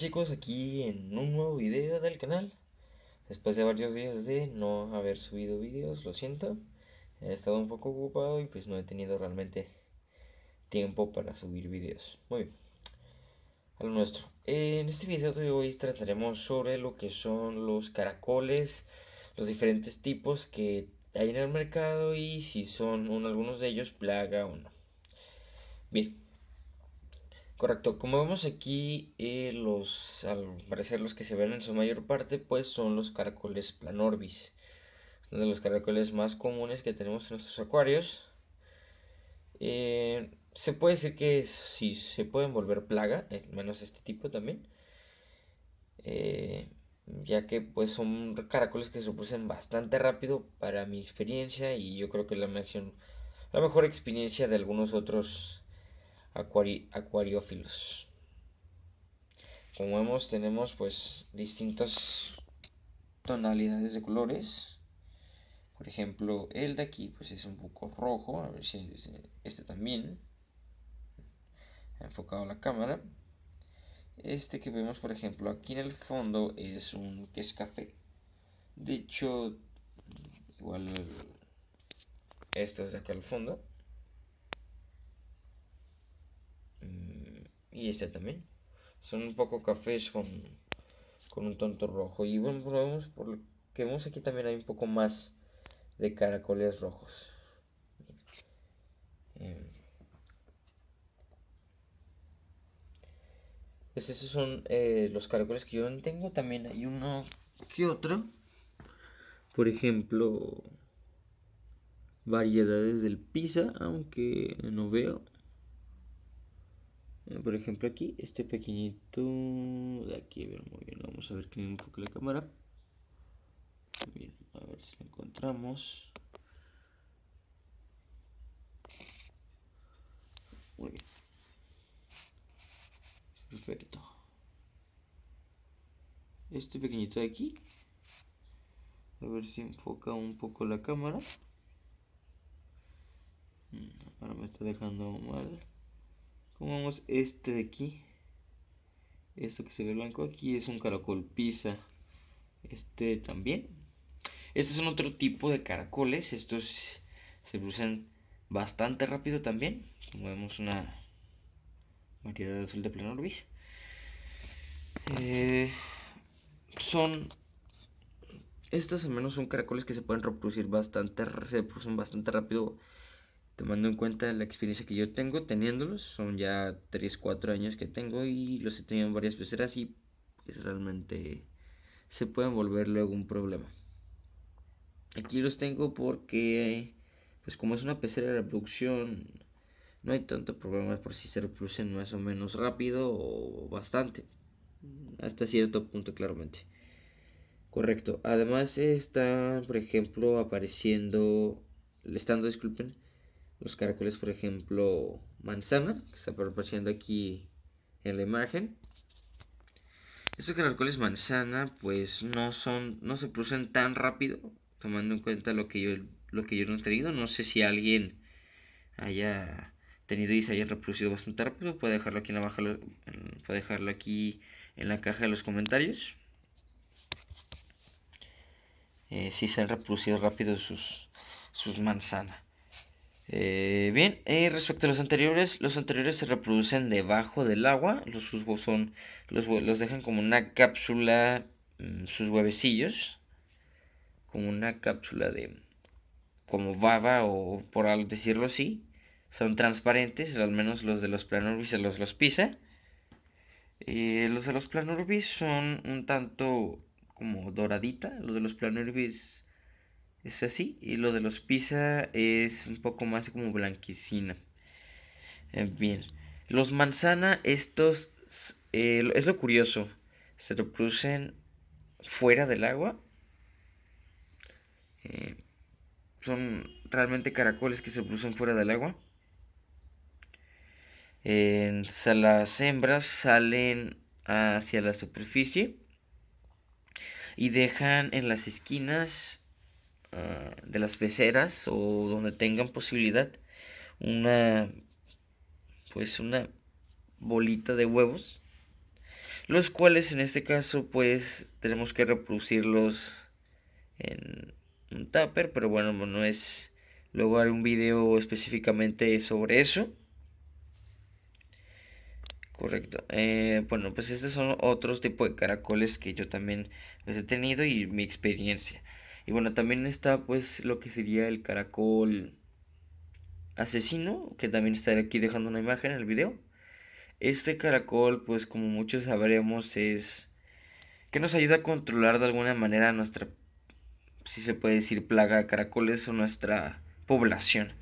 chicos, aquí en un nuevo video del canal Después de varios días de no haber subido videos, lo siento He estado un poco ocupado y pues no he tenido realmente tiempo para subir videos Muy bien, a lo nuestro En este video de hoy trataremos sobre lo que son los caracoles Los diferentes tipos que hay en el mercado y si son algunos de ellos plaga o no Bien Correcto, como vemos aquí, eh, los, al parecer los que se ven en su mayor parte, pues son los caracoles planorbis, uno de los caracoles más comunes que tenemos en nuestros acuarios. Eh, se puede decir que sí, se pueden volver plaga, al eh, menos este tipo también, ya que pues son caracoles que se producen bastante rápido para mi experiencia y yo creo que la mejor experiencia de algunos otros acuari acuariófilos. Como vemos tenemos pues distintas tonalidades de colores. Por ejemplo, el de aquí pues es un poco rojo, a ver si este también ha enfocado la cámara. Este que vemos por ejemplo aquí en el fondo es un que es café. De hecho, igual este es de aquí al fondo y este también. Son un poco cafés con, un tonto rojo. Y bueno, probemos por que vemos aquí también hay un poco más de caracoles rojos. Eh, esos son eh, los caracoles que yo tengo. También hay uno que otro. Por ejemplo, variedades del pizza, aunque no veo. Por ejemplo aquí, este pequeñito de aquí, a muy bien, vamos a ver que enfoque la cámara. a ver si lo encontramos. Muy Perfecto. Este pequeñito de aquí. A ver si enfoca un poco la cámara. Mm, ahora me está dejando mal. Pongamos este de aquí. Esto que se ve blanco aquí es un caracol pizza. Este también. Estos son otro tipo de caracoles. Estos se producen bastante rápido también. Como vemos una variedad de azul de pleno Eh, son estos al menos son caracoles que se pueden reproducir bastante se bastante rápido tomando en cuenta la experiencia que yo tengo teniéndolos, son ya 3, 4 años que tengo y los he tenido en varias peceras pues, y realmente se pueden volver luego un problema. Aquí los tengo porque, pues como es una pecera de reproducción, no hay tanto problema por si se reproducen más o menos rápido o bastante, hasta cierto punto claramente. Correcto, además están, por ejemplo, apareciendo, le estando, disculpen, los caracoles, por ejemplo, manzana, que está apareciendo aquí en la imagen. Estos caracoles manzana, pues no son, no se producen tan rápido, tomando en cuenta lo que yo, lo que yo no he tenido. No sé si alguien haya tenido y se hayan reproducido bastante rápido. Puede dejarlo aquí en la baja, puede dejarlo aquí en la caja de los comentarios. Eh, si se han reproducido rápido sus, sus manzanas. Eh, bien, eh, respecto a los anteriores, los anteriores se reproducen debajo del agua, los susbos son, los, los dejan como una cápsula, mm, sus huevecillos, como una cápsula de, como baba o por decirlo así, son transparentes, al menos los de los planurbis se los, los pisa. Eh, los de los planurbis son un tanto como doradita, los de los planurbis es así y lo de los pizza es un poco más como blanquecina. Eh, bien, los manzana, estos, eh, es lo curioso, se reproducen fuera del agua. Eh, son realmente caracoles que se producen fuera del agua. las hembras salen hacia la superficie y dejan en las esquinas de las peceras o donde tengan posibilidad una pues una bolita de huevos los cuales en este caso pues tenemos que reproducirlos en un tupper pero bueno no es luego haré un video específicamente sobre eso correcto eh, bueno pues estos son otros tipos de caracoles que yo también les he tenido y mi experiencia y bueno, también está pues lo que sería el caracol asesino, que también estaré aquí dejando una imagen en el video. Este caracol, pues como muchos sabremos, es que nos ayuda a controlar de alguna manera nuestra, si se puede decir, plaga de caracoles o nuestra población.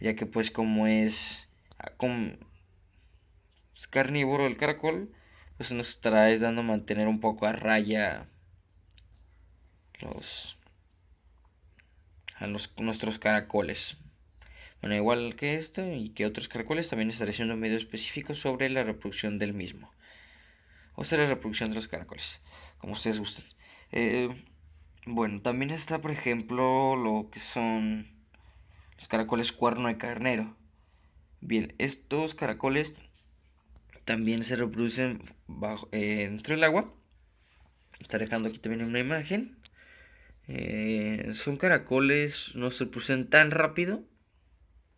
Ya que pues como es, ah, carnívoro el caracol, pues nos trae dando a mantener un poco a raya los a nuestros caracoles. Bueno, igual que este y que otros caracoles, también estaré haciendo un video específico sobre la reproducción del mismo. O sea, la reproducción de los caracoles, como ustedes gusten. Eh, bueno, también está, por ejemplo, lo que son los caracoles cuerno de carnero. Bien, estos caracoles también se reproducen bajo, eh, dentro del agua. Está dejando aquí también una imagen. Eh, son caracoles, no se pusen tan rápido.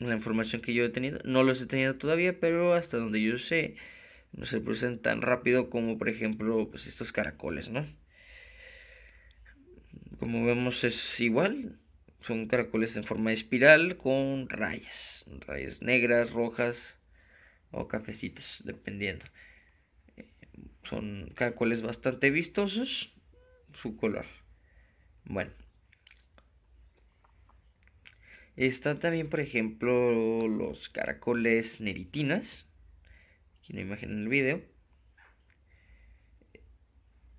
La información que yo he tenido, no los he tenido todavía, pero hasta donde yo sé, no se producen tan rápido como, por ejemplo, pues estos caracoles, Como vemos, es igual. Son caracoles en forma de espiral con rayas, rayas negras, rojas o cafecitas, dependiendo. Eh, son caracoles bastante vistosos, su color. Bueno. Están también, por ejemplo, los caracoles neritinas. Aquí no imagen en el video.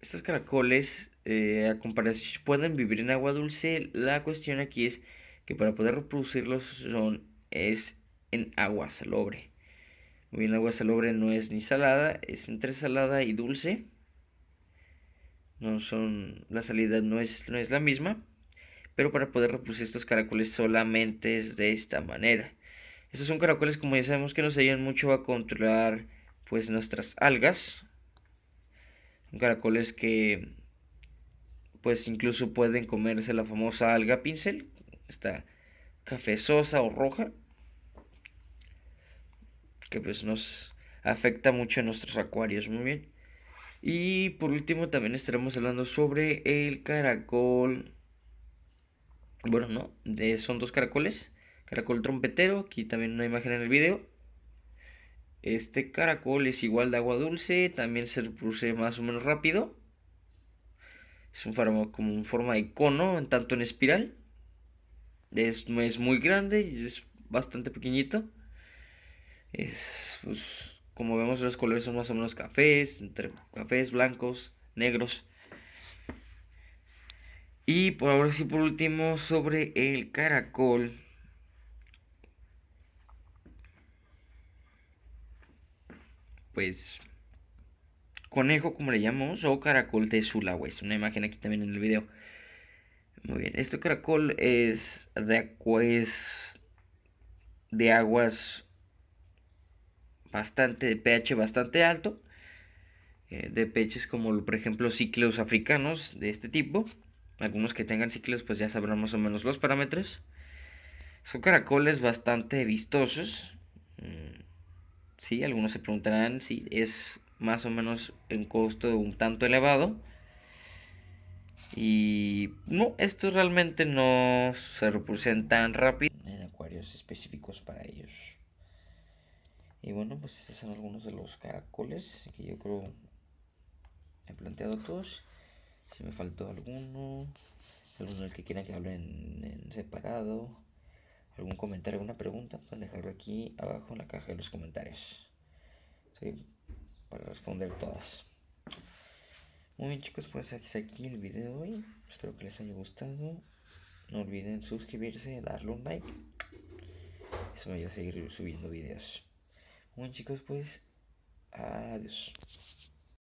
Estos caracoles, eh, a comparación, pueden vivir en agua dulce. La cuestión aquí es que para poder reproducirlos son, es en agua salobre. Muy bien, agua salobre no es ni salada, es entre salada y dulce no son, la salida no es, no es la misma, pero para poder reproducir estos caracoles solamente es de esta manera. Estos son caracoles como ya sabemos que nos ayudan mucho a controlar pues nuestras algas. caracoles que pues incluso pueden comerse la famosa alga pincel, esta cafezosa o roja, que pues nos afecta mucho a nuestros acuarios, muy bien. Y por último también estaremos hablando sobre el caracol. Bueno, no, son dos caracoles. Caracol trompetero, aquí también una imagen en el video. Este caracol es igual de agua dulce, también se reproduce más o menos rápido. Es un forma como en forma de cono, en tanto en espiral. Es, es muy grande y es bastante pequeñito. Es pues, como vemos los colores son más o menos cafés, entre cafés, blancos, negros. Y por ahora sí, por último, sobre el caracol. Pues conejo, como le llamamos, o caracol de es Una imagen aquí también en el video. Muy bien, este caracol es de, es de aguas bastante, de pH bastante alto, eh, de peces como por ejemplo ciclos africanos de este tipo. Algunos que tengan ciclos pues ya sabrán más o menos los parámetros. Son caracoles bastante vistosos. Mm, sí, algunos se preguntarán si es más o menos en costo un tanto elevado. Y no, estos realmente no se reproducen tan rápido en acuarios específicos para ellos. Y bueno, pues estos son algunos de los caracoles que yo creo he planteado todos. Si me faltó alguno, alguno que quiera que hable en, separado, algún comentario, alguna pregunta, pueden dejarlo aquí abajo en la caja de los comentarios. Para responder todas. Muy bien chicos, pues aquí aquí el video de hoy. Espero que les haya gustado. No olviden suscribirse, darle un like. Eso me ayuda a seguir subiendo videos. onde que eu pus. Ah, Deus.